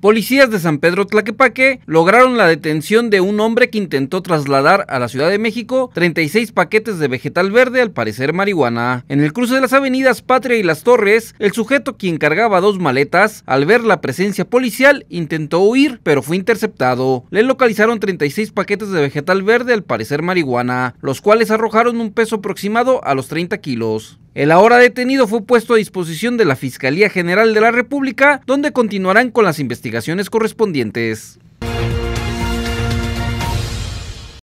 Policías de San Pedro Tlaquepaque lograron la detención de un hombre que intentó trasladar a la Ciudad de México 36 paquetes de vegetal verde, al parecer marihuana. En el cruce de las avenidas Patria y Las Torres, el sujeto quien cargaba dos maletas, al ver la presencia policial, intentó huir, pero fue interceptado. Le localizaron 36 paquetes de vegetal verde, al parecer marihuana, los cuales arrojaron un peso aproximado a los 30 kilos. El ahora detenido fue puesto a disposición de la Fiscalía General de la República, donde continuarán con las investigaciones correspondientes.